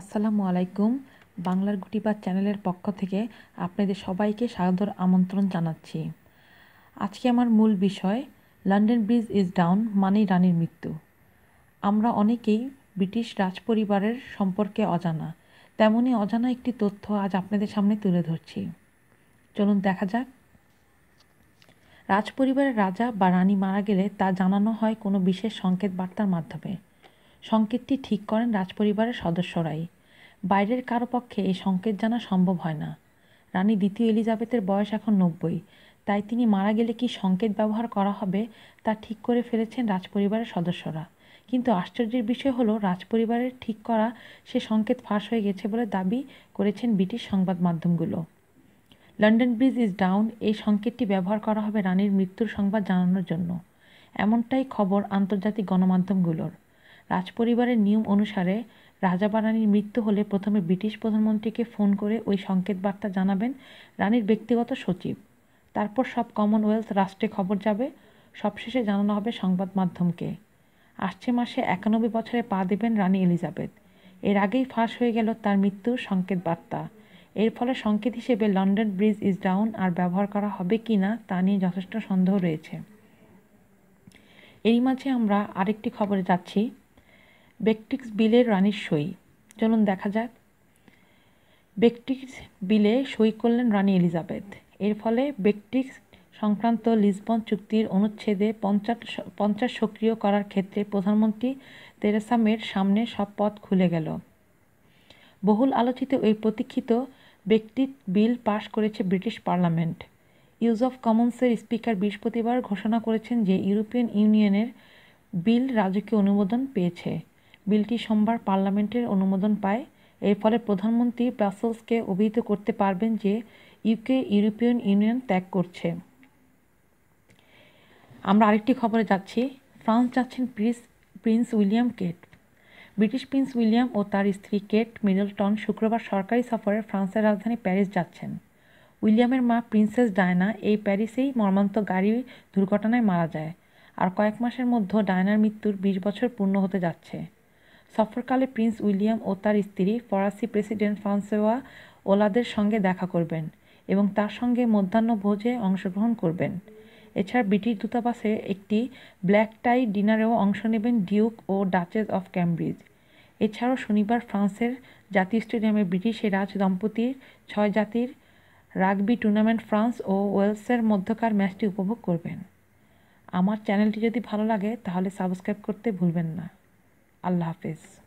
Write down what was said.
আসসালামু আলাইকুম বাংলার গুটিপাত চ্যানেলের পক্ষ থেকে আপনাদের সবাইকে সাদর আমন্ত্রণ জানাচ্ছি আজকে আমার মূল বিষয় লন্ডন ব্রিজ ইজ ডাউন মানেই রানীর মৃত্যু আমরা অনেকেই ব্রিটিশ রাজপরিবারের সম্পর্কে অজানা তেমনই অজানা একটি তথ্য আজ আপনাদের সামনে তুলে ধরছি চলুন দেখা যাক রাজপরিবারের রাজা বা রানী মারা গেলে তা জানানো হয় কোনো বিশেষ সংকেত বার্তার মাধ্যমে সংকেতটি ঠিক করেন রাজপরিবারের সদস্যরাই বাইরের কারো পক্ষে এই সংকেত জানা সম্ভব হয় না রানী দ্বিতীয় এলিজাবেথের বয়স এখন নব্বই তাই তিনি মারা গেলে কি সংকেত ব্যবহার করা হবে তা ঠিক করে ফেলেছেন রাজপরিবারের সদস্যরা কিন্তু আশ্চর্যের বিষয় হলো রাজপরিবারের ঠিক করা সে সংকেত ফাঁস হয়ে গেছে বলে দাবি করেছেন ব্রিটিশ সংবাদ মাধ্যমগুলো লন্ডন ব্রিজ ইজ ডাউন এই সংকেতটি ব্যবহার করা হবে রানীর মৃত্যুর সংবাদ জানানোর জন্য এমনটাই খবর আন্তর্জাতিক গণমাধ্যমগুলোর রাজপরিবারের নিয়ম অনুসারে রাজা বা রানীর মৃত্যু হলে প্রথমে ব্রিটিশ প্রধানমন্ত্রীকে ফোন করে ওই সংকেত বার্তা জানাবেন রানীর ব্যক্তিগত সচিব তারপর সব কমনওয়েলথ রাষ্ট্রে খবর যাবে সবশেষে জানানো হবে সংবাদ মাধ্যমকে আসছে মাসে একানব্বই বছরে পা দেবেন রানী এলিজাবেথ এর আগেই ফাঁস হয়ে গেল তার মৃত্যুর সংকেত বার্তা এর ফলে সংকেত হিসেবে লন্ডন ব্রিজ ইজ ডাউন আর ব্যবহার করা হবে কি না তা নিয়ে যথেষ্ট সন্দেহ রয়েছে এরই মাঝে আমরা আরেকটি খবরে যাচ্ছি বেকটিক্স বিলের রানীর সই চলুন দেখা যাক বেকটিক্স বিলে সই করলেন রানী এলিজাবেথ এর ফলে বেকটিক্স সংক্রান্ত লিসবন চুক্তির অনুচ্ছেদে পঞ্চাশ পঞ্চাশ সক্রিয় করার ক্ষেত্রে প্রধানমন্ত্রী তেরেসা মের সামনে সব পথ খুলে গেল বহুল আলোচিত ওই প্রতীক্ষিত ব্যক্তিক বিল পাশ করেছে ব্রিটিশ পার্লামেন্ট ইউজ অফ কমন্সের স্পিকার বৃহস্পতিবার ঘোষণা করেছেন যে ইউরোপিয়ান ইউনিয়নের বিল রাজকীয় অনুমোদন পেয়েছে বিলটি সোমবার পার্লামেন্টের অনুমোদন পায় এর ফলে প্রধানমন্ত্রী ব্রাসেলসকে অভিহিত করতে পারবেন যে ইউকে ইউরোপিয়ান ইউনিয়ন ত্যাগ করছে আমরা আরেকটি খবরে যাচ্ছি ফ্রান্স যাচ্ছেন prince prince William Kate British prince William ও তার স্ত্রী কেট মিডলটন শুক্রবার সরকারি সফরে ফ্রান্সের রাজধানী প্যারিস যাচ্ছেন উইলিয়ামের মা প্রিন্সেস ডায়না এই প্যারিসেই মর্মান্ত গাড়ি দুর্ঘটনায় মারা যায় আর কয়েক মাসের মধ্যে ডায়নার মৃত্যুর বিশ বছর পূর্ণ হতে যাচ্ছে সফরকালে প্রিন্স উইলিয়াম ও তার স্ত্রী ফরাসি প্রেসিডেন্ট ফ্রান্সোয়া ওলাদের সঙ্গে দেখা করবেন এবং তার সঙ্গে মধ্যাহ্নভোজে অংশগ্রহণ করবেন এছাড়া ব্রিটিশ দূতাবাসে একটি ব্ল্যাক টাই ডিনারেও অংশ নেবেন ডিউক ও ডাচেস অফ ক্যামব্রিজ এছাড়াও শনিবার ফ্রান্সের জাতীয় স্টেডিয়ামে ব্রিটিশ রাজ দম্পতির ছয় জাতির রাগবি টুর্নামেন্ট ফ্রান্স ও ওয়েলসের মধ্যকার ম্যাচটি উপভোগ করবেন আমার চ্যানেলটি যদি ভালো লাগে তাহলে সাবস্ক্রাইব করতে ভুলবেন না अल्लाह हाफिज़